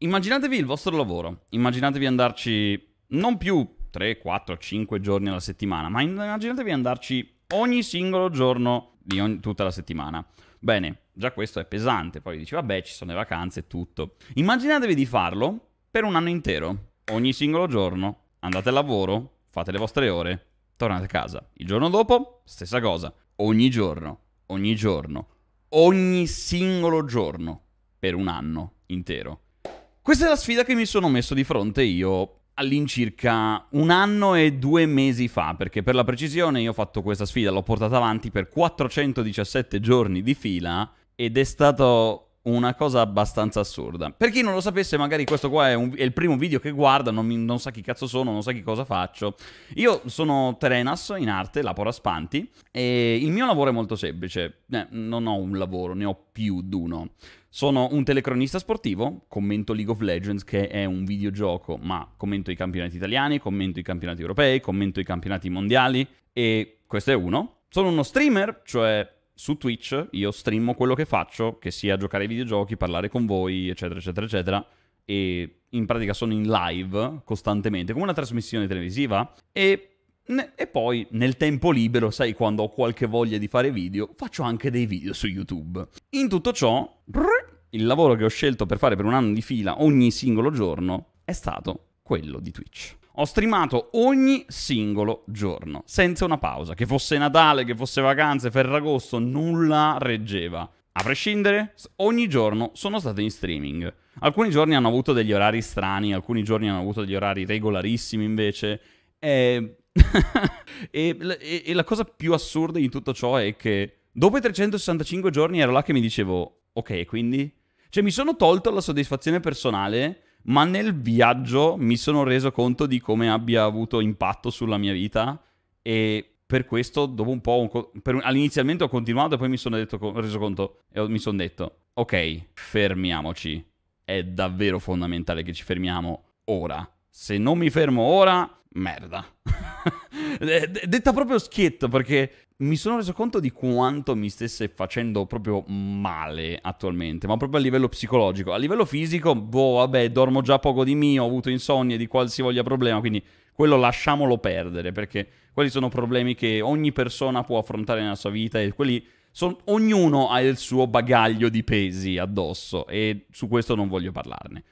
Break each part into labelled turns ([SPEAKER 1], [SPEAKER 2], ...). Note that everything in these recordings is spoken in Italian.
[SPEAKER 1] Immaginatevi il vostro lavoro, immaginatevi andarci non più 3, 4, 5 giorni alla settimana, ma immaginatevi andarci ogni singolo giorno di ogni, tutta la settimana. Bene, già questo è pesante, poi dici vabbè ci sono le vacanze e tutto. Immaginatevi di farlo per un anno intero, ogni singolo giorno, andate al lavoro, fate le vostre ore, tornate a casa. Il giorno dopo, stessa cosa, ogni giorno, ogni giorno, ogni singolo giorno, per un anno intero. Questa è la sfida che mi sono messo di fronte io all'incirca un anno e due mesi fa, perché per la precisione io ho fatto questa sfida, l'ho portata avanti per 417 giorni di fila ed è stato una cosa abbastanza assurda. Per chi non lo sapesse, magari questo qua è, un, è il primo video che guarda, non, mi, non, sa chi cazzo sono, non sa chi cosa faccio. Io sono Terenas in arte, Lapora Spanti, e il mio lavoro è molto semplice. Eh, non ho un lavoro, ne ho più d'uno. Sono un telecronista sportivo, commento League of Legends che è un videogioco, ma commento i campionati italiani, commento i campionati europei, commento i campionati mondiali e questo è uno. Sono uno streamer, cioè su Twitch io streamo quello che faccio, che sia giocare ai videogiochi, parlare con voi, eccetera, eccetera, eccetera. E in pratica sono in live costantemente, come una trasmissione televisiva. E, e poi nel tempo libero, sai, quando ho qualche voglia di fare video, faccio anche dei video su YouTube. In tutto ciò... Brrr, il lavoro che ho scelto per fare per un anno di fila ogni singolo giorno è stato quello di Twitch. Ho streamato ogni singolo giorno, senza una pausa. Che fosse Natale, che fosse vacanze, Ferragosto, nulla reggeva. A prescindere, ogni giorno sono stato in streaming. Alcuni giorni hanno avuto degli orari strani, alcuni giorni hanno avuto degli orari regolarissimi invece. E... e, e, e la cosa più assurda di tutto ciò è che dopo i 365 giorni ero là che mi dicevo Ok, quindi? Cioè mi sono tolto la soddisfazione personale, ma nel viaggio mi sono reso conto di come abbia avuto impatto sulla mia vita e per questo dopo un po'... Un co- per, all'inizialmente ho continuato e poi mi sono detto, reso conto e ho, mi sono detto, ok, fermiamoci. È davvero fondamentale che ci fermiamo ora. Se non mi fermo ora, merda. Detta proprio schietto perché mi sono reso conto di quanto mi stesse facendo proprio male attualmente, ma proprio a livello psicologico. A livello fisico, boh, vabbè, dormo già poco di mio, ho avuto insonnie di qualsivoglia problema, quindi quello lasciamolo perdere, perché quelli sono problemi che ogni persona può affrontare nella sua vita e quelli sono, ognuno ha il suo bagaglio di pesi addosso e su questo non voglio parlarne.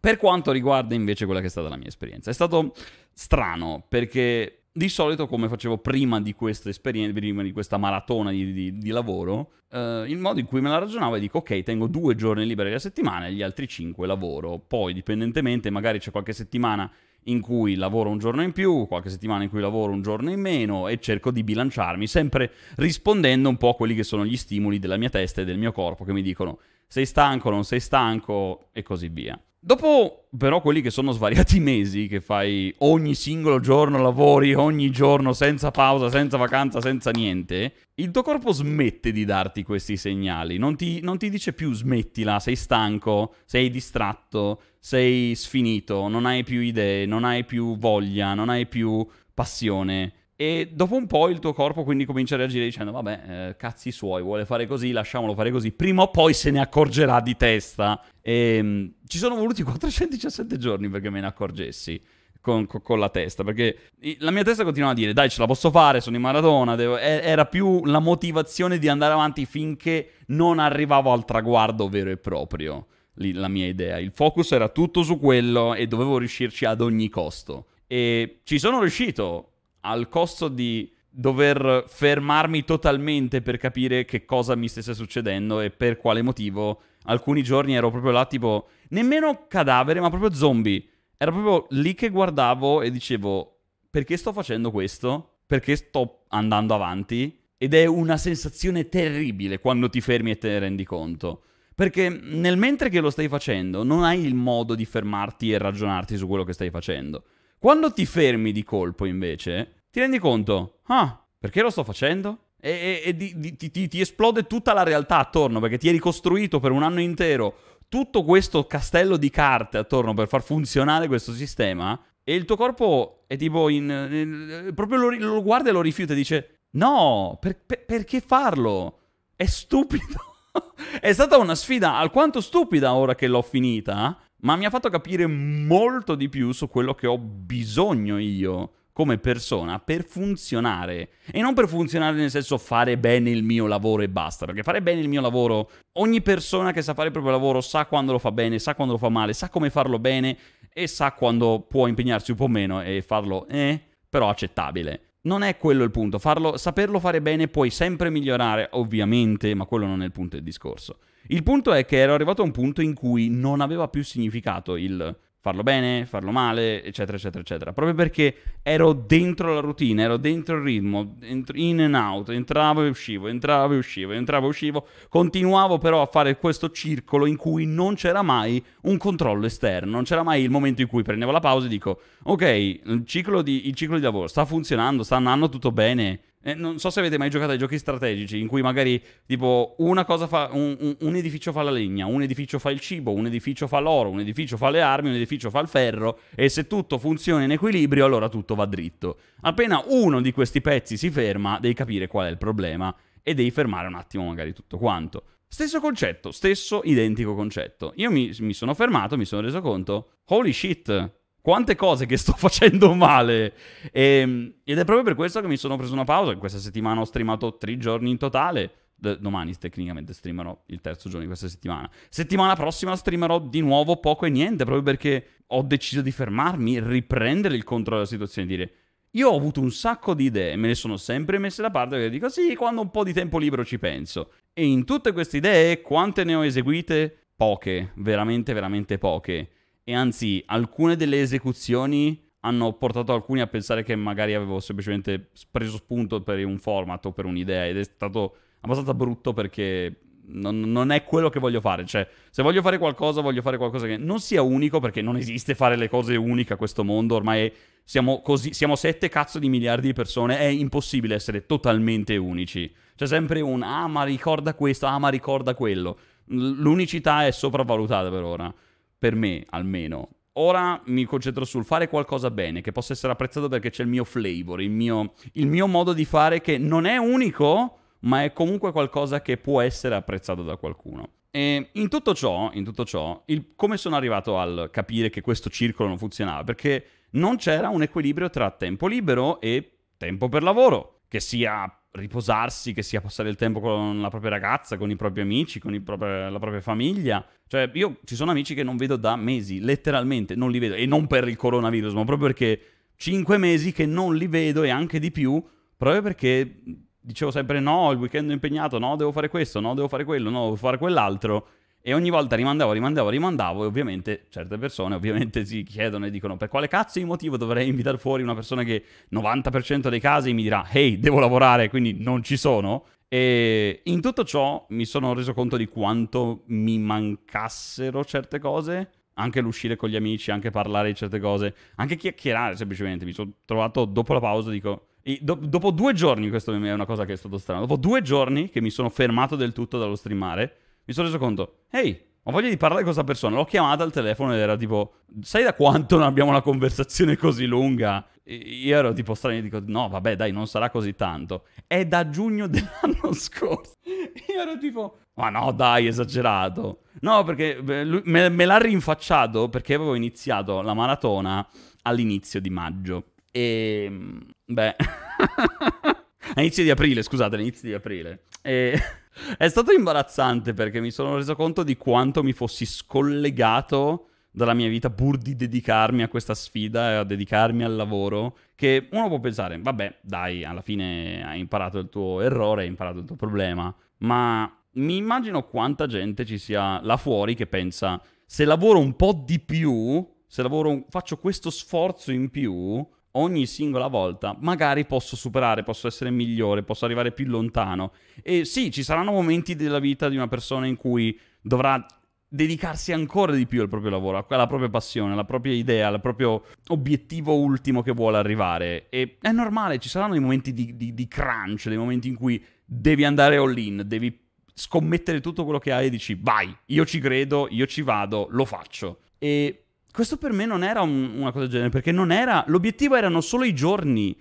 [SPEAKER 1] Per quanto riguarda invece quella che è stata la mia esperienza, è stato strano perché di solito, come facevo prima di questa esperienza, prima di questa maratona di, di, di lavoro, eh, il modo in cui me la ragionavo è dico, ok, tengo due giorni liberi alla settimana e gli altri cinque lavoro. Poi, dipendentemente, magari c'è qualche settimana in cui lavoro un giorno in più, qualche settimana in cui lavoro un giorno in meno e cerco di bilanciarmi, sempre rispondendo un po' a quelli che sono gli stimoli della mia testa e del mio corpo che mi dicono sei stanco, non sei stanco e così via. Dopo però quelli che sono svariati mesi che fai ogni singolo giorno lavori, ogni giorno senza pausa, senza vacanza, senza niente, il tuo corpo smette di darti questi segnali, non ti, non ti dice più smettila, sei stanco, sei distratto, sei sfinito, non hai più idee, non hai più voglia, non hai più passione e dopo un po' il tuo corpo quindi comincia a reagire dicendo vabbè, eh, cazzi suoi, vuole fare così, lasciamolo fare così. Prima o poi se ne accorgerà di testa. E, ehm, mh, ci sono voluti 417 giorni perché me ne accorgessi. Con, con, con, la testa, perché la mia testa continuava a dire, dai ce la posso fare, sono in Maradona, devo... era più la motivazione di andare avanti finché non arrivavo al traguardo vero e proprio, lì, la mia idea. Il focus era tutto su quello e dovevo riuscirci ad ogni costo. E ci sono riuscito, al costo di dover fermarmi totalmente per capire che cosa mi stesse succedendo e per quale motivo, alcuni giorni ero proprio là tipo nemmeno cadavere, ma proprio zombie. Era proprio lì che guardavo e dicevo perché sto facendo questo? Perché sto andando avanti? Ed è una sensazione terribile quando ti fermi e te ne rendi conto. Perché nel mentre che lo stai facendo non hai il modo di fermarti e ragionarti su quello che stai facendo. Quando ti fermi di colpo, invece, ti rendi conto, ah, perché lo sto facendo? E, e, e di, di, ti, ti esplode tutta la realtà attorno, perché ti hai ricostruito per un anno intero tutto questo castello di carte attorno per far funzionare questo sistema. E il tuo corpo è tipo in... in proprio lo, lo, guarda e lo rifiuta e dice, no, per, per, perché farlo? È stupido. è stata una sfida alquanto stupida ora che l'ho finita ma mi ha fatto capire molto di più su quello che ho bisogno io come persona per funzionare. E non per funzionare nel senso fare bene il mio lavoro e basta, perché fare bene il mio lavoro, ogni persona che sa fare il proprio lavoro sa quando lo fa bene, sa quando lo fa male, sa come farlo bene e sa quando può impegnarsi un po' meno e farlo, eh, però accettabile. Non è quello il punto, Farlo, saperlo fare bene puoi sempre migliorare, ovviamente, ma quello non è il punto del discorso. Il punto è che ero arrivato a un punto in cui non aveva più significato il farlo bene, farlo male, eccetera, eccetera, eccetera. Proprio perché ero dentro la routine, ero dentro il ritmo, in and out, entravo e uscivo, entravo e uscivo, entravo e uscivo, continuavo però a fare questo circolo in cui non c'era mai un controllo esterno, non c'era mai il momento in cui prendevo la pausa e dico, ok, il ciclo di, il ciclo di lavoro sta funzionando, sta andando tutto bene, eh, non so se avete mai giocato ai giochi strategici in cui magari tipo una cosa fa un, un, un, edificio fa la legna, un edificio fa il cibo, un edificio fa l'oro, un edificio fa le armi, un edificio fa il ferro e se tutto funziona in equilibrio allora tutto va dritto. Appena uno di questi pezzi si ferma, devi capire qual è il problema e devi fermare un attimo magari tutto quanto. Stesso concetto, stesso identico concetto. Io mi, mi sono fermato, mi sono reso conto, holy shit, quante cose che sto facendo male. E, ehm, ed è proprio per questo che mi sono preso una pausa. Questa settimana ho streamato tre giorni in totale. D- domani tecnicamente streamerò il terzo giorno di questa settimana. Settimana prossima streamerò di nuovo poco e niente, proprio perché ho deciso di fermarmi, riprendere il controllo della situazione e dire... Io ho avuto un sacco di idee, me le sono sempre messe da parte perché dico sì, quando un po' di tempo libero ci penso. E in tutte queste idee, quante ne ho eseguite? Poche, veramente, veramente poche e anzi alcune delle esecuzioni hanno portato alcuni a pensare che magari avevo semplicemente preso spunto per un format o per un'idea ed è stato abbastanza brutto perché non, non, è quello che voglio fare. Cioè, se voglio fare qualcosa, voglio fare qualcosa che non sia unico, perché non esiste fare le cose uniche a questo mondo. Ormai siamo così, siamo sette cazzo di miliardi di persone. È impossibile essere totalmente unici. C'è sempre un ah, ma ricorda questo, ah, ma ricorda quello. L'unicità è sopravvalutata per ora per me almeno. Ora mi concentro sul fare qualcosa bene, che possa essere apprezzato perché c'è il mio flavor, il mio, il mio modo di fare che non è unico, ma è comunque qualcosa che può essere apprezzato da qualcuno. E in tutto ciò, in tutto ciò il, come sono arrivato al capire che questo circolo non funzionava? Perché non c'era un equilibrio tra tempo libero e tempo per lavoro, che sia riposarsi, che sia passare il tempo con la propria ragazza, con i propri amici, con propri, la propria famiglia. Cioè, io ci sono amici che non vedo da mesi, letteralmente, non li vedo. E non per il coronavirus, ma proprio perché cinque mesi che non li vedo e anche di più, proprio perché dicevo sempre no, il weekend è impegnato, no, devo fare questo, no, devo fare quello, no, devo fare quell'altro. E ogni volta rimandavo, rimandavo, rimandavo e ovviamente certe persone ovviamente si chiedono e dicono per quale cazzo di motivo dovrei invitare fuori una persona che 90% dei casi mi dirà hey devo lavorare quindi non ci sono e in tutto ciò mi sono reso conto di quanto mi mancassero certe cose anche l'uscire con gli amici, anche parlare di certe cose, anche chiacchierare semplicemente mi sono trovato dopo la pausa dico Do- dopo due giorni, questo è una cosa che è stato strano, dopo due giorni che mi sono fermato del tutto dallo streamare, mi sono reso conto, ehi, ho voglia di parlare con questa persona. L'ho chiamata al telefono ed era tipo, sai da quanto non abbiamo una conversazione così lunga? io ero tipo strano e dico, no, vabbè, dai, non sarà così tanto. È da giugno dell'anno scorso. Io ero tipo, ma no, dai, esagerato. No, perché me, me l'ha rinfacciato perché avevo iniziato la maratona all'inizio di maggio. E... Ehm, beh... All'inizio di aprile, scusate, all'inizio di aprile. E... È stato imbarazzante perché mi sono reso conto di quanto mi fossi scollegato dalla mia vita pur di dedicarmi a questa sfida e a dedicarmi al lavoro. Che uno può pensare, vabbè, dai, alla fine hai imparato il tuo errore, hai imparato il tuo problema. Ma mi immagino quanta gente ci sia là fuori che pensa, se lavoro un po' di più, se lavoro, faccio questo sforzo in più, ogni singola volta magari posso superare, posso essere migliore, posso arrivare più lontano. E sì, ci saranno momenti della vita di una persona in cui dovrà dedicarsi ancora di più al proprio lavoro, alla propria passione, alla propria idea, al proprio obiettivo ultimo che vuole arrivare. E è normale, ci saranno dei momenti di, di, di crunch, dei momenti in cui devi andare all-in, devi scommettere tutto quello che hai e dici vai, io ci credo, io ci vado, lo faccio. E questo per me non era un, una cosa del genere, perché non era... L'obiettivo erano solo i giorni.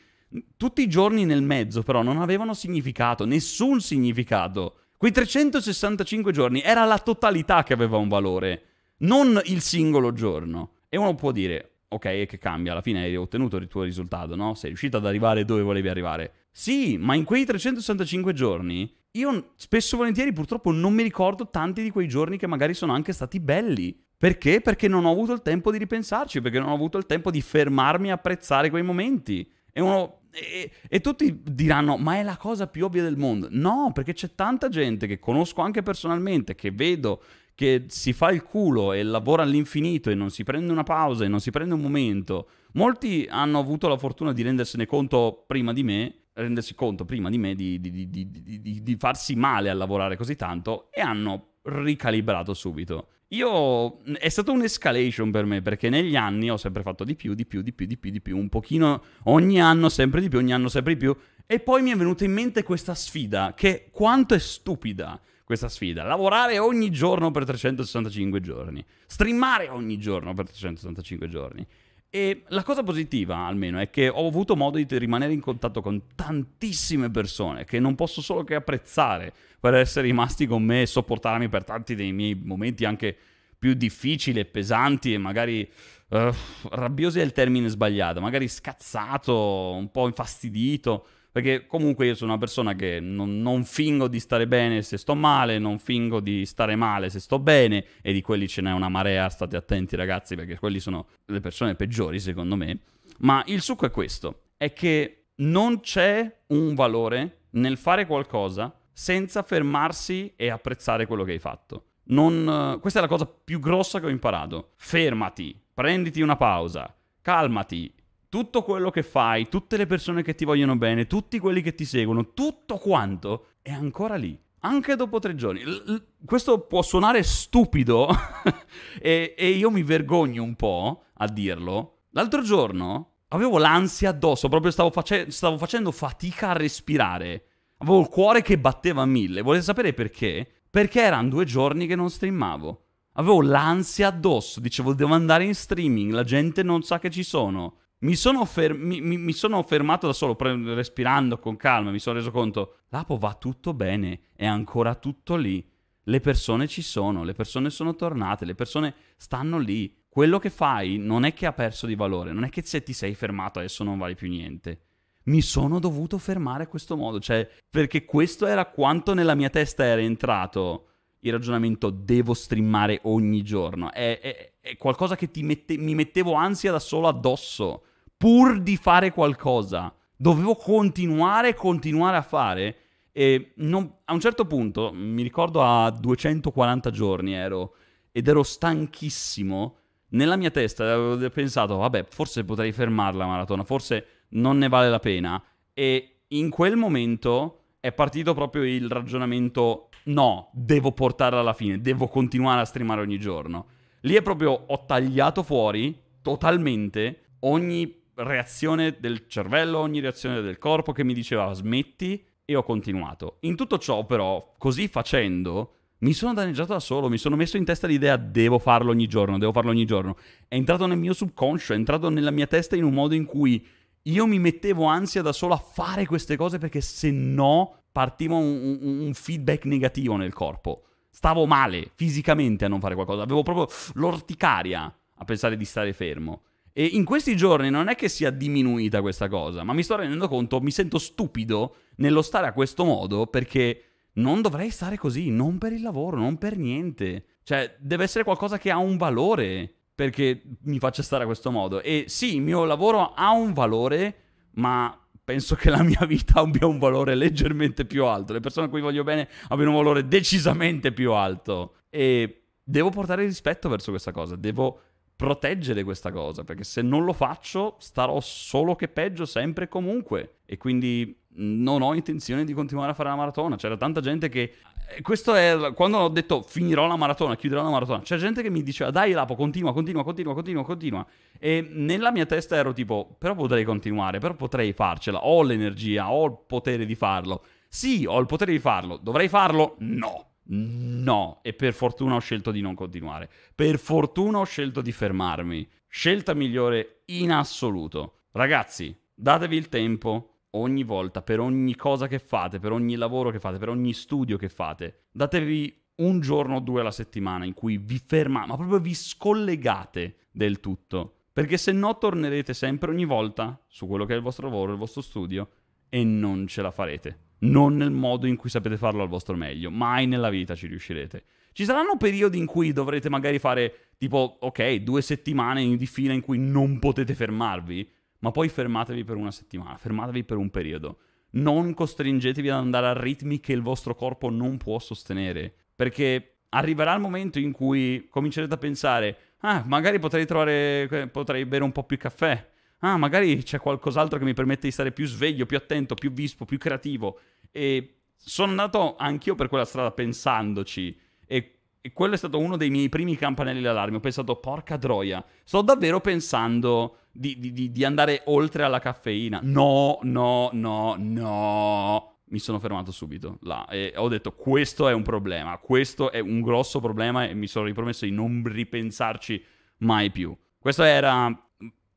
[SPEAKER 1] Tutti i giorni nel mezzo, però, non avevano significato, nessun significato. Quei 365 giorni era la totalità che aveva un valore, non il singolo giorno. E uno può dire, ok, che cambia, alla fine hai ottenuto il tuo risultato, no? Sei riuscito ad arrivare dove volevi arrivare. Sì, ma in quei 365 giorni, io spesso e volentieri purtroppo non mi ricordo tanti di quei giorni che magari sono anche stati belli. Perché? Perché non ho avuto il tempo di ripensarci, perché non ho avuto il tempo di fermarmi e apprezzare quei momenti. E, uno, e, e, tutti diranno, ma è la cosa più ovvia del mondo. No, perché c'è tanta gente che conosco anche personalmente, che vedo che si fa il culo e lavora all'infinito e non si prende una pausa e non si prende un momento. Molti hanno avuto la fortuna di rendersene conto prima di me, rendersi conto prima di me di, di, di, di farsi male a lavorare così tanto e hanno ricalibrato subito. Io è stata un'escalation per me perché negli anni ho sempre fatto di più, di più, di più, di più, di più, un pochino ogni anno sempre di più, ogni anno sempre di più e poi mi è venuta in mente questa sfida che quanto è stupida questa sfida, lavorare ogni giorno per 365 giorni, streamare ogni giorno per 365 giorni. E la cosa positiva, almeno, è che ho avuto modo di rimanere in contatto con tantissime persone che non posso solo che apprezzare per essere rimasti con me e sopportarmi per tanti dei miei momenti anche più difficili e pesanti e magari uh, rabbiosi è il termine sbagliato, magari scazzato, un po' infastidito. Perché comunque io sono una persona che non, non, fingo di stare bene se sto male, non fingo di stare male se sto bene, e di quelli ce n'è una marea, state attenti ragazzi, perché quelli sono le persone peggiori secondo me. Ma il succo è questo, è che non c'è un valore nel fare qualcosa senza fermarsi e apprezzare quello che hai fatto. Non, questa è la cosa più grossa che ho imparato. Fermati, prenditi una pausa, calmati, tutto quello che fai, tutte le persone che ti vogliono bene, tutti quelli che ti seguono, tutto quanto è ancora lì. Anche dopo tre giorni. L- l- questo può suonare stupido e-, e io mi vergogno un po' a dirlo. L'altro giorno avevo l'ansia addosso, proprio stavo, face- stavo, facendo fatica a respirare. Avevo il cuore che batteva a mille. Volete sapere perché? Perché erano due giorni che non streamavo. Avevo l'ansia addosso, dicevo devo andare in streaming, la gente non sa che ci sono. Mi sono, ferm- mi, mi, mi sono, fermato da solo, pre- respirando con calma, mi sono reso conto, Lapo va tutto bene, è ancora tutto lì, le persone ci sono, le persone sono tornate, le persone stanno lì. Quello che fai non è che ha perso di valore, non è che se ti sei fermato adesso non vale più niente. Mi sono dovuto fermare a questo modo, cioè perché questo era quanto nella mia testa era entrato il ragionamento devo streamare ogni giorno. È, è, è qualcosa che mette, mi mettevo ansia da solo addosso, pur di fare qualcosa. Dovevo continuare, continuare a fare. E non, a un certo punto, mi ricordo a 240 giorni ero, ed ero stanchissimo. Nella mia testa avevo pensato, vabbè, forse potrei fermarla la maratona, forse non ne vale la pena. E in quel momento è partito proprio il ragionamento, no, devo portarla alla fine, devo continuare a streamare ogni giorno. Lì è proprio ho tagliato fuori totalmente ogni reazione del cervello, ogni reazione del corpo che mi diceva smetti e ho continuato. In tutto ciò però, così facendo, mi sono danneggiato da solo, mi sono messo in testa l'idea devo farlo ogni giorno, devo farlo ogni giorno. È entrato nel mio subconscio, è entrato nella mia testa in un modo in cui io mi mettevo ansia da solo a fare queste cose perché se no partiva un, un, un feedback negativo nel corpo. Stavo male fisicamente a non fare qualcosa, avevo proprio l'orticaria a pensare di stare fermo. E in questi giorni non è che sia diminuita questa cosa, ma mi sto rendendo conto, mi sento stupido nello stare a questo modo perché non dovrei stare così, non per il lavoro, non per niente. Cioè, deve essere qualcosa che ha un valore perché mi faccia stare a questo modo. E sì, il mio lavoro ha un valore, ma penso che la mia vita abbia un valore leggermente più alto, le persone a cui voglio bene abbiano un valore decisamente più alto e devo portare rispetto verso questa cosa, devo proteggere questa cosa, perché se non lo faccio starò solo che peggio sempre e comunque e quindi non ho intenzione di continuare a fare la maratona. C'era tanta gente che eh, questo è quando ho detto finirò la maratona, chiuderò la maratona. C'è gente che mi diceva "Dai Lapo, continua, continua, continua, continua, continua". E nella mia testa ero tipo "Però potrei continuare, però potrei farcela, ho l'energia, ho il potere di farlo". Sì, ho il potere di farlo. Dovrei farlo? No. No, e per fortuna ho scelto di non continuare. Per fortuna ho scelto di fermarmi. Scelta migliore in assoluto. Ragazzi, datevi il tempo ogni volta, per ogni cosa che fate, per ogni lavoro che fate, per ogni studio che fate. Datevi un giorno o due alla settimana in cui vi fermate, ma proprio vi scollegate del tutto. Perché se no tornerete sempre ogni volta su quello che è il vostro lavoro, il vostro studio, e non ce la farete non nel modo in cui sapete farlo al vostro meglio. Mai nella vita ci riuscirete. Ci saranno periodi in cui dovrete magari fare tipo, ok, due settimane di fila in cui non potete fermarvi, ma poi fermatevi per una settimana, fermatevi per un periodo. Non costringetevi ad andare a ritmi che il vostro corpo non può sostenere, perché arriverà il momento in cui comincerete a pensare, ah, magari potrei, trovare, potrei bere un po' più caffè, ah, magari c'è qualcos'altro che mi permette di stare più sveglio, più attento, più vispo, più creativo. E sono andato anch'io per quella strada pensandoci. E e quello è stato uno dei miei primi campanelli d'allarme. Ho pensato, porca troia, sto davvero pensando di, di, di, andare oltre alla caffeina. No, no, no, no. Mi sono fermato subito là e ho detto, questo è un problema, questo è un grosso problema e mi sono ripromesso di non ripensarci mai più. Questo era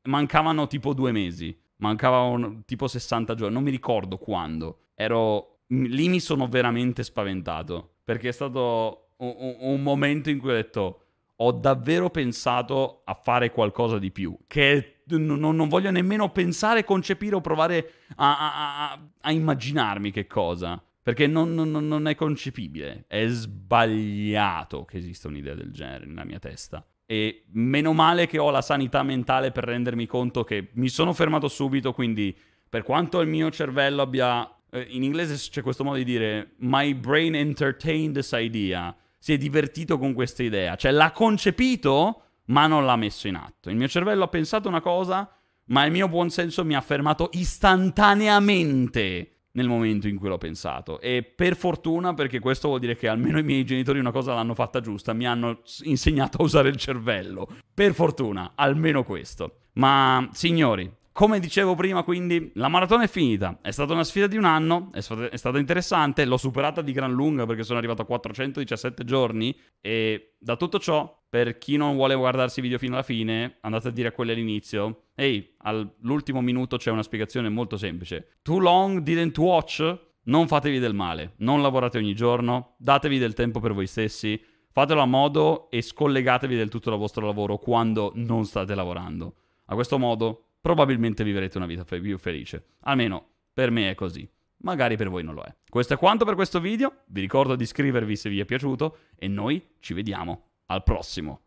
[SPEAKER 1] mancavano tipo due mesi, mancavano tipo 60 giorni, non mi ricordo quando. Ero... Lì mi sono veramente spaventato, perché è stato un, un momento in cui ho detto, ho davvero pensato a fare qualcosa di più, che non, non voglio nemmeno pensare, concepire o provare a, a, a immaginarmi che cosa. Perché non, non, non, è concepibile, è sbagliato che esista un'idea del genere nella mia testa e meno male che ho la sanità mentale per rendermi conto che mi sono fermato subito, quindi per quanto il mio cervello abbia... Eh, in inglese c'è questo modo di dire my brain entertained this idea, si è divertito con questa idea, cioè l'ha concepito ma non l'ha messo in atto. Il mio cervello ha pensato una cosa, ma il mio buonsenso mi ha fermato istantaneamente nel momento in cui l'ho pensato. E per fortuna, perché questo vuol dire che almeno i miei genitori una cosa l'hanno fatta giusta, mi hanno insegnato a usare il cervello. Per fortuna, almeno questo. Ma signori, come dicevo prima, quindi, la maratona è finita. È stata una sfida di un anno, è, stata, è stata interessante, l'ho superata di gran lunga perché sono arrivato a 417 giorni e da tutto ciò per chi non vuole guardarsi i video fino alla fine, andate a dire a quelli all'inizio. Ehi, all'ultimo minuto c'è una spiegazione molto semplice. Too long didn't watch? Non fatevi del male, non lavorate ogni giorno, datevi del tempo per voi stessi, fatelo a modo e scollegatevi del tutto dal vostro lavoro quando non state lavorando. A questo modo probabilmente vivrete una vita più felice. Almeno per me è così. Magari per voi non lo è. Questo è quanto per questo video. Vi ricordo di iscrivervi se vi è piaciuto e noi ci vediamo al prossimo